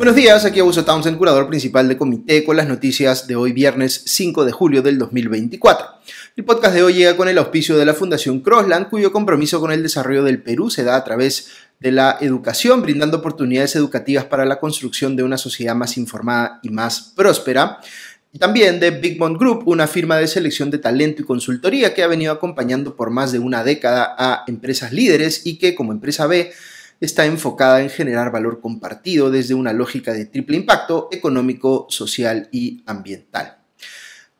Buenos días, aquí Abuso Townsend, curador principal de Comité, con las noticias de hoy viernes 5 de julio del 2024. El podcast de hoy llega con el auspicio de la Fundación Crossland, cuyo compromiso con el desarrollo del Perú se da a través de la educación, brindando oportunidades educativas para la construcción de una sociedad más informada y más próspera. Y también de Big Bond Group, una firma de selección de talento y consultoría que ha venido acompañando por más de una década a empresas líderes y que como empresa B está enfocada en generar valor compartido desde una lógica de triple impacto económico, social y ambiental.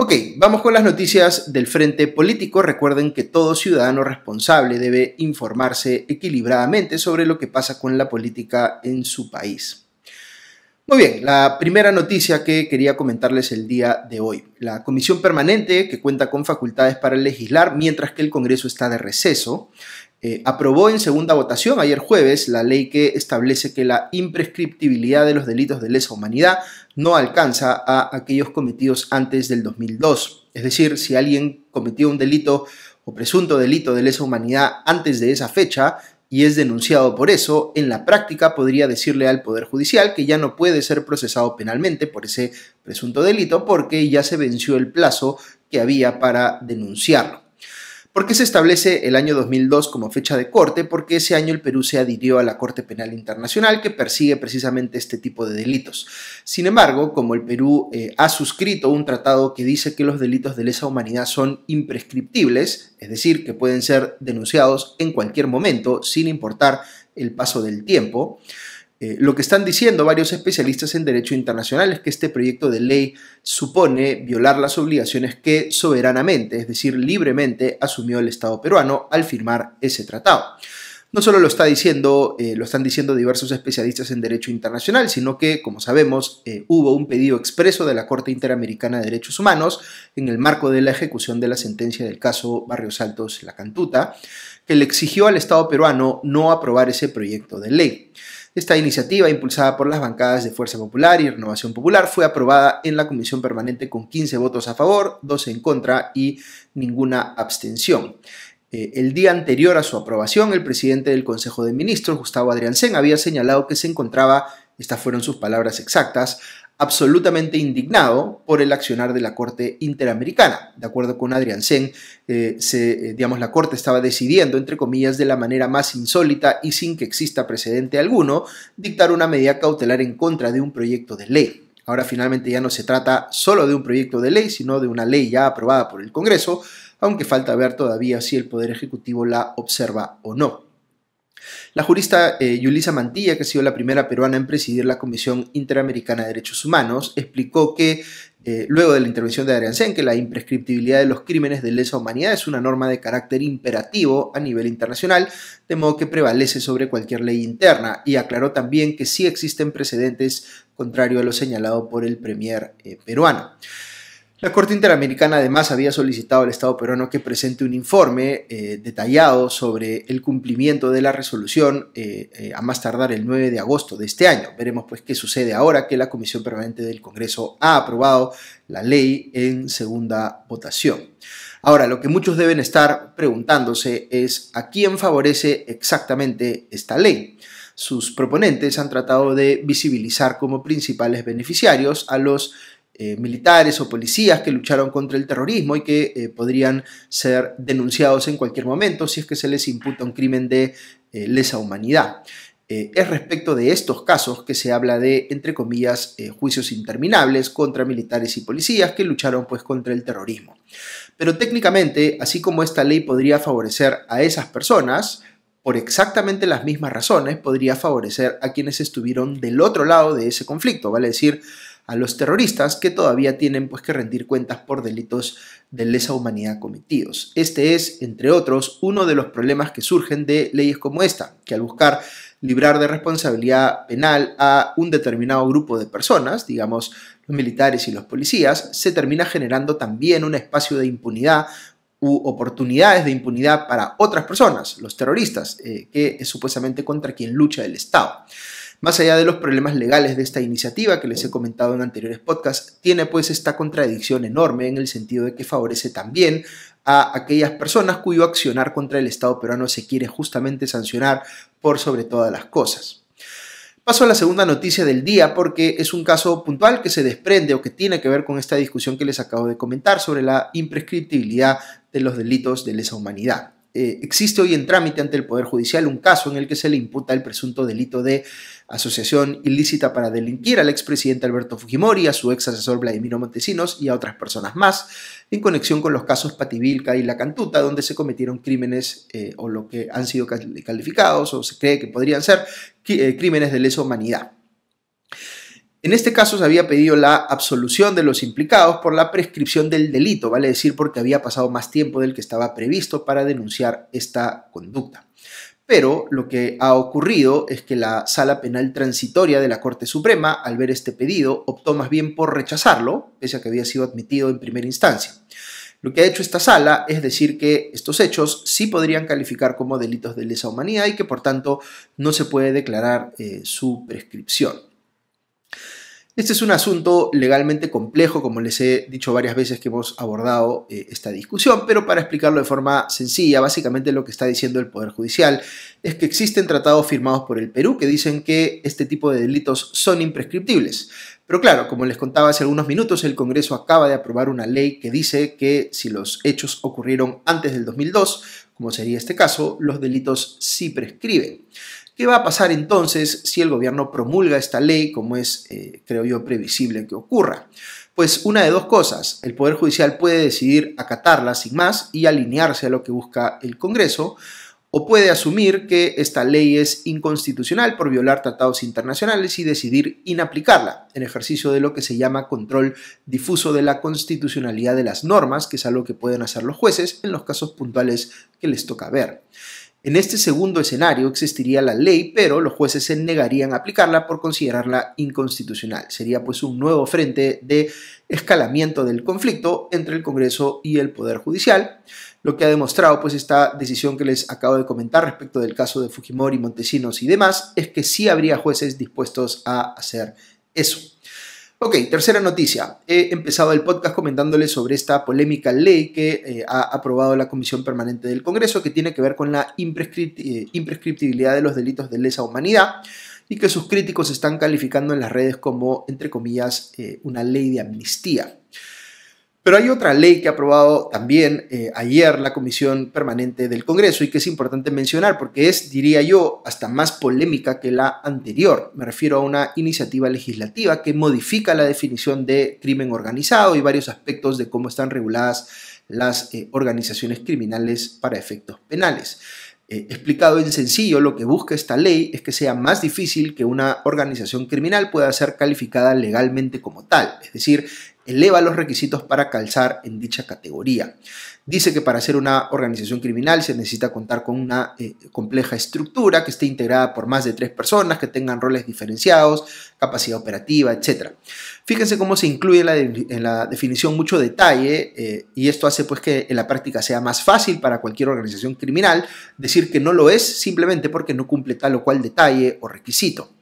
Ok, vamos con las noticias del frente político. Recuerden que todo ciudadano responsable debe informarse equilibradamente sobre lo que pasa con la política en su país. Muy bien, la primera noticia que quería comentarles el día de hoy. La comisión permanente, que cuenta con facultades para legislar mientras que el Congreso está de receso, eh, aprobó en segunda votación ayer jueves la ley que establece que la imprescriptibilidad de los delitos de lesa humanidad no alcanza a aquellos cometidos antes del 2002. Es decir, si alguien cometió un delito o presunto delito de lesa humanidad antes de esa fecha y es denunciado por eso, en la práctica podría decirle al Poder Judicial que ya no puede ser procesado penalmente por ese presunto delito porque ya se venció el plazo que había para denunciarlo. ¿Por qué se establece el año 2002 como fecha de corte? Porque ese año el Perú se adhirió a la Corte Penal Internacional que persigue precisamente este tipo de delitos. Sin embargo, como el Perú eh, ha suscrito un tratado que dice que los delitos de lesa humanidad son imprescriptibles, es decir, que pueden ser denunciados en cualquier momento sin importar el paso del tiempo, eh, lo que están diciendo varios especialistas en derecho internacional es que este proyecto de ley supone violar las obligaciones que soberanamente, es decir, libremente, asumió el Estado peruano al firmar ese tratado. No solo lo, está diciendo, eh, lo están diciendo diversos especialistas en derecho internacional, sino que, como sabemos, eh, hubo un pedido expreso de la Corte Interamericana de Derechos Humanos en el marco de la ejecución de la sentencia del caso Barrios Altos La Cantuta, que le exigió al Estado peruano no aprobar ese proyecto de ley. Esta iniciativa, impulsada por las bancadas de Fuerza Popular y Renovación Popular, fue aprobada en la Comisión Permanente con 15 votos a favor, 12 en contra y ninguna abstención. Eh, el día anterior a su aprobación, el presidente del Consejo de Ministros, Gustavo Adrián Sen, había señalado que se encontraba, estas fueron sus palabras exactas, absolutamente indignado por el accionar de la Corte Interamericana. De acuerdo con Adrián Sen, eh, se, eh, digamos, la Corte estaba decidiendo, entre comillas, de la manera más insólita y sin que exista precedente alguno, dictar una medida cautelar en contra de un proyecto de ley. Ahora finalmente ya no se trata solo de un proyecto de ley, sino de una ley ya aprobada por el Congreso, aunque falta ver todavía si el Poder Ejecutivo la observa o no. La jurista eh, Yulisa Mantilla, que ha sido la primera peruana en presidir la Comisión Interamericana de Derechos Humanos, explicó que eh, luego de la intervención de Adrián que la imprescriptibilidad de los crímenes de lesa humanidad es una norma de carácter imperativo a nivel internacional, de modo que prevalece sobre cualquier ley interna, y aclaró también que sí existen precedentes contrario a lo señalado por el premier eh, peruano. La Corte Interamericana además había solicitado al Estado peruano que presente un informe eh, detallado sobre el cumplimiento de la resolución eh, eh, a más tardar el 9 de agosto de este año. Veremos pues qué sucede ahora que la Comisión Permanente del Congreso ha aprobado la ley en segunda votación. Ahora, lo que muchos deben estar preguntándose es a quién favorece exactamente esta ley. Sus proponentes han tratado de visibilizar como principales beneficiarios a los eh, militares o policías que lucharon contra el terrorismo y que eh, podrían ser denunciados en cualquier momento si es que se les imputa un crimen de eh, lesa humanidad. es respecto de estos casos que se habla de, entre comillas, juicios interminables contra militares y policías que lucharon pues contra el terrorismo. Pero técnicamente, así como esta ley podría favorecer a esas personas, por exactamente las mismas razones podría favorecer a quienes estuvieron del otro lado de ese conflicto, vale decir, a los terroristas que todavía tienen pues, que rendir cuentas por delitos de lesa humanidad cometidos. Este es, entre otros, uno de los problemas que surgen de leyes como esta, que al buscar librar de responsabilidad penal a un determinado grupo de personas, digamos los militares y los policías, se termina generando también un espacio de impunidad u oportunidades de impunidad para otras personas, los terroristas, eh, que es supuestamente contra quien lucha el Estado. Más allá de los problemas legales de esta iniciativa que les he comentado en anteriores podcasts, tiene pues esta contradicción enorme en el sentido de que favorece también a aquellas personas cuyo accionar contra el Estado peruano se quiere justamente sancionar por sobre todas las cosas. Paso a la segunda noticia del día porque es un caso puntual que se desprende o que tiene que ver con esta discusión que les acabo de comentar sobre la imprescriptibilidad de los delitos de lesa humanidad. Eh, existe hoy en trámite ante el Poder Judicial un caso en el que se le imputa el presunto delito de asociación ilícita para delinquir al expresidente Alberto Fujimori, a su ex asesor Vladimiro Montesinos y a otras personas más, en conexión con los casos Pativilca y La Cantuta, donde se cometieron crímenes eh, o lo que han sido calificados o se cree que podrían ser eh, crímenes de lesa humanidad. En este caso se había pedido la absolución de los implicados por la prescripción del delito, vale decir, porque había pasado más tiempo del que estaba previsto para denunciar esta conducta. Pero lo que ha ocurrido es que la sala penal transitoria de la Corte Suprema, al ver este pedido, optó más bien por rechazarlo, pese a que había sido admitido en primera instancia. Lo que ha hecho esta sala es decir que estos hechos sí podrían calificar como delitos de lesa humanidad y que por tanto no se puede declarar eh, su prescripción. Este es un asunto legalmente complejo, como les he dicho varias veces que hemos abordado eh, esta discusión, pero para explicarlo de forma sencilla, básicamente lo que está diciendo el Poder Judicial es que existen tratados firmados por el Perú que dicen que este tipo de delitos son imprescriptibles. Pero claro, como les contaba hace algunos minutos, el Congreso acaba de aprobar una ley que dice que si los hechos ocurrieron antes del 2002, como sería este caso, los delitos sí prescriben. ¿Qué va a pasar entonces si el gobierno promulga esta ley como es, eh, creo yo, previsible que ocurra? Pues una de dos cosas, el Poder Judicial puede decidir acatarla sin más y alinearse a lo que busca el Congreso, o puede asumir que esta ley es inconstitucional por violar tratados internacionales y decidir inaplicarla, en ejercicio de lo que se llama control difuso de la constitucionalidad de las normas, que es algo que pueden hacer los jueces en los casos puntuales que les toca ver. En este segundo escenario existiría la ley, pero los jueces se negarían a aplicarla por considerarla inconstitucional. Sería pues un nuevo frente de escalamiento del conflicto entre el Congreso y el Poder Judicial, lo que ha demostrado pues esta decisión que les acabo de comentar respecto del caso de Fujimori, Montesinos y demás, es que sí habría jueces dispuestos a hacer eso. Ok, tercera noticia. He empezado el podcast comentándole sobre esta polémica ley que eh, ha aprobado la Comisión Permanente del Congreso que tiene que ver con la eh, imprescriptibilidad de los delitos de lesa humanidad y que sus críticos están calificando en las redes como, entre comillas, eh, una ley de amnistía. Pero hay otra ley que ha aprobado también eh, ayer la Comisión Permanente del Congreso y que es importante mencionar porque es, diría yo, hasta más polémica que la anterior. Me refiero a una iniciativa legislativa que modifica la definición de crimen organizado y varios aspectos de cómo están reguladas las eh, organizaciones criminales para efectos penales. Eh, explicado en sencillo, lo que busca esta ley es que sea más difícil que una organización criminal pueda ser calificada legalmente como tal, es decir, eleva los requisitos para calzar en dicha categoría. Dice que para ser una organización criminal se necesita contar con una eh, compleja estructura que esté integrada por más de tres personas, que tengan roles diferenciados, capacidad operativa, etc. Fíjense cómo se incluye en la, definición mucho detalle eh, y esto hace pues que en la práctica sea más fácil para cualquier organización criminal decir que no lo es simplemente porque no cumple tal o cual detalle o requisito.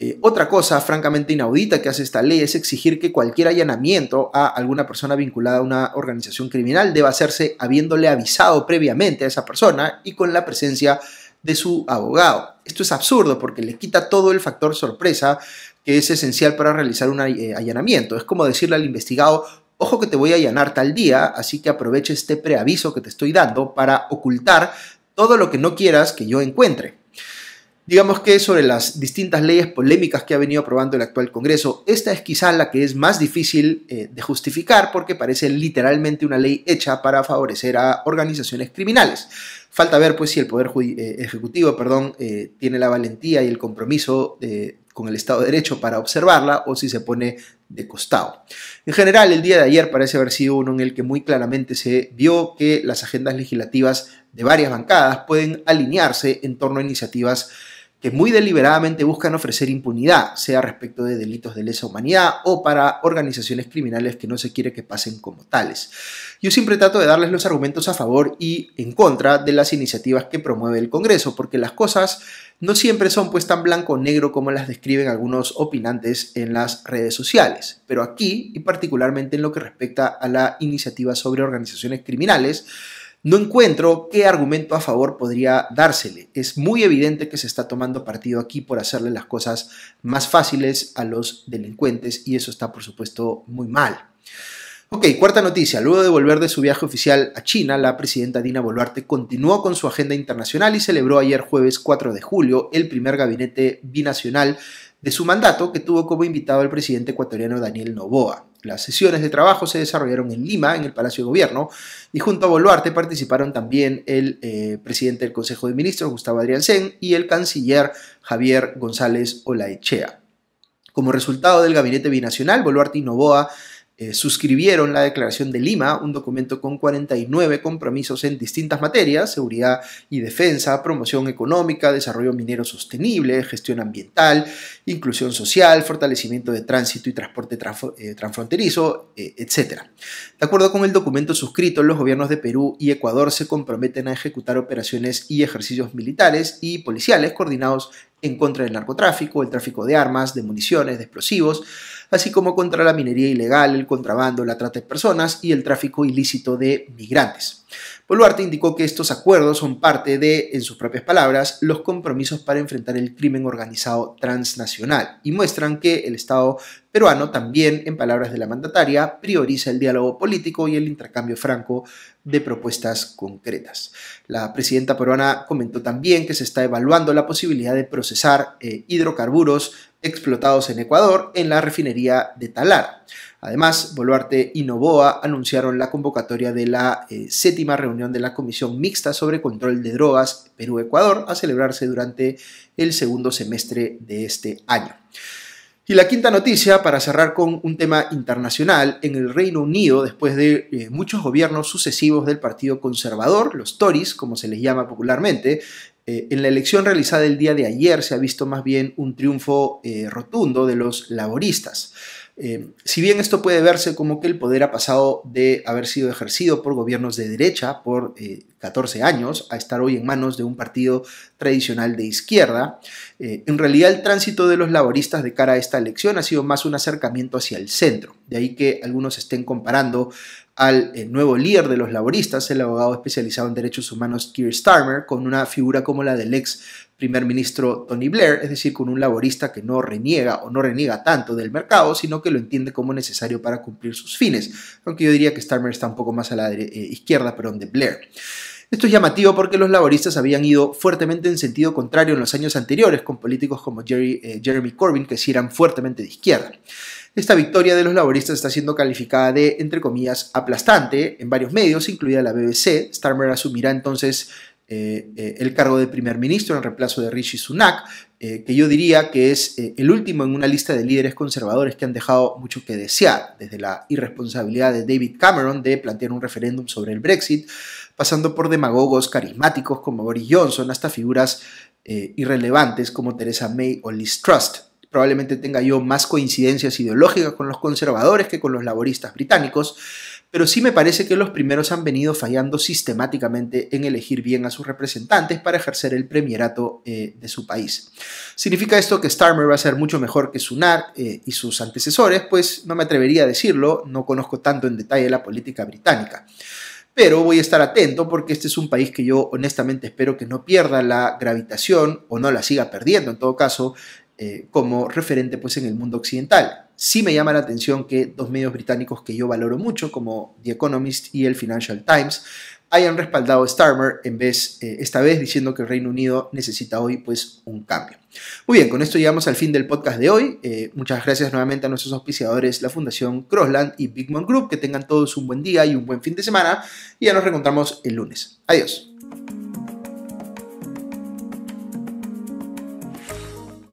Eh, otra cosa francamente inaudita que hace esta ley es exigir que cualquier allanamiento a alguna persona vinculada a una organización criminal deba hacerse habiéndole avisado previamente a esa persona y con la presencia de su abogado. Esto es absurdo porque le quita todo el factor sorpresa que es esencial para realizar un eh, allanamiento. Es como decirle al investigado, ojo que te voy a allanar tal día, así que aproveche este preaviso que te estoy dando para ocultar todo lo que no quieras que yo encuentre. Digamos que sobre las distintas leyes polémicas que ha venido aprobando el actual Congreso, esta es quizá la que es más difícil eh, de justificar porque parece literalmente una ley hecha para favorecer a organizaciones criminales. Falta ver pues si el Poder eh, Ejecutivo perdón, eh, tiene la valentía y el compromiso con el Estado de Derecho para observarla o si se pone de costado. En general, el día de ayer parece haber sido uno en el que muy claramente se vio que las agendas legislativas de varias bancadas pueden alinearse en torno a iniciativas que muy deliberadamente buscan ofrecer impunidad, sea respecto de delitos de lesa humanidad o para organizaciones criminales que no se quiere que pasen como tales. Yo siempre trato de darles los argumentos a favor y en contra de las iniciativas que promueve el Congreso, porque las cosas no siempre son pues tan blanco o negro como las describen algunos opinantes en las redes sociales. Pero aquí, y particularmente en lo que respecta a la iniciativa sobre organizaciones criminales, no encuentro qué argumento a favor podría dársele. Es muy evidente que se está tomando partido aquí por hacerle las cosas más fáciles a los delincuentes y eso está por supuesto muy mal. Ok, cuarta noticia. Luego de volver de su viaje oficial a China, la presidenta Dina Boluarte continuó con su agenda internacional y celebró ayer jueves 4 de julio el primer gabinete binacional de su mandato que tuvo como invitado al presidente ecuatoriano Daniel Noboa. Las sesiones de trabajo se desarrollaron en Lima, en el Palacio de Gobierno, y junto a Boluarte participaron también el eh, presidente del Consejo de Ministros, Gustavo Adrián Zen, y el canciller Javier González Olaechea. Como resultado del gabinete binacional, Boluarte y Novoa eh, suscribieron la Declaración de Lima, un documento con 49 compromisos en distintas materias, seguridad y defensa, promoción económica, desarrollo minero sostenible, gestión ambiental, inclusión social, fortalecimiento de tránsito y transporte eh, transfronterizo, eh, etc. De acuerdo con el documento suscrito, los gobiernos de Perú y Ecuador se comprometen a ejecutar operaciones y ejercicios militares y policiales coordinados en contra del narcotráfico, el tráfico de armas, de municiones, de explosivos, así como contra la minería ilegal, el contrabando, la trata de personas y el tráfico ilícito de migrantes. Boluarte indicó que estos acuerdos son parte de, en sus propias palabras, los compromisos para enfrentar el crimen organizado transnacional y muestran que el Estado peruano también, en palabras de la mandataria, prioriza el diálogo político y el intercambio franco de propuestas concretas. La presidenta peruana comentó también que se está evaluando la posibilidad de procesar eh, hidrocarburos explotados en Ecuador en la refinería de Talar. Además, Boluarte y Novoa anunciaron la convocatoria de la eh, séptima reunión de la Comisión Mixta sobre Control de Drogas Perú-Ecuador a celebrarse durante el segundo semestre de este año. Y la quinta noticia, para cerrar con un tema internacional, en el Reino Unido, después de eh, muchos gobiernos sucesivos del Partido Conservador, los Tories, como se les llama popularmente, eh, en la elección realizada el día de ayer se ha visto más bien un triunfo eh, rotundo de los laboristas. Eh, si bien esto puede verse como que el poder ha pasado de haber sido ejercido por gobiernos de derecha por 14 años a estar hoy en manos de un partido tradicional de izquierda, en realidad el tránsito de los laboristas de cara a esta elección ha sido más un acercamiento hacia el centro, de ahí que algunos estén comparando al eh, nuevo líder de los laboristas, el abogado especializado en derechos humanos Keir Starmer, con una figura como la del ex primer ministro Tony Blair, es decir, con un laborista que no reniega o no reniega tanto del mercado, sino que lo entiende como necesario para cumplir sus fines, aunque yo diría que Starmer está un poco más a la eh, izquierda, perdón, de Blair. Esto es llamativo porque los laboristas habían ido fuertemente en sentido contrario en los años anteriores con políticos como eh, Jeremy Corbyn, que sí eran fuertemente de izquierda. Esta victoria de los laboristas está siendo calificada de, entre comillas, aplastante en varios medios, incluida la BBC. Starmer asumirá entonces eh, eh, el cargo de primer ministro en reemplazo de Rishi Sunak, eh, que yo diría que es el último en una lista de líderes conservadores que han dejado mucho que desear, desde la irresponsabilidad de David Cameron de plantear un referéndum sobre el Brexit, pasando por demagogos carismáticos como Boris Johnson, hasta figuras irrelevantes como Theresa May o Liz Trust probablemente tenga yo más coincidencias ideológicas con los conservadores que con los laboristas británicos, pero sí me parece que los primeros han venido fallando sistemáticamente en elegir bien a sus representantes para ejercer el premierato eh, de su país. ¿Significa esto que Starmer va a ser mucho mejor que Sunak eh, y sus antecesores? Pues no me atrevería a decirlo, no conozco tanto en detalle la política británica pero voy a estar atento porque este es un país que yo honestamente espero que no pierda la gravitación o no la siga perdiendo en todo caso eh, como referente pues, en el mundo occidental. Sí me llama la atención que dos medios británicos que yo valoro mucho, como The Economist y el Financial Times, hayan respaldado Starmer en vez, eh, esta vez diciendo que el Reino Unido necesita hoy pues un cambio. Muy bien, con esto llegamos al fin del podcast de hoy. Eh, muchas gracias nuevamente a nuestros auspiciadores, la Fundación Crossland y Mom Group. Que tengan todos un buen día y un buen fin de semana. Y ya nos reencontramos el lunes. Adiós.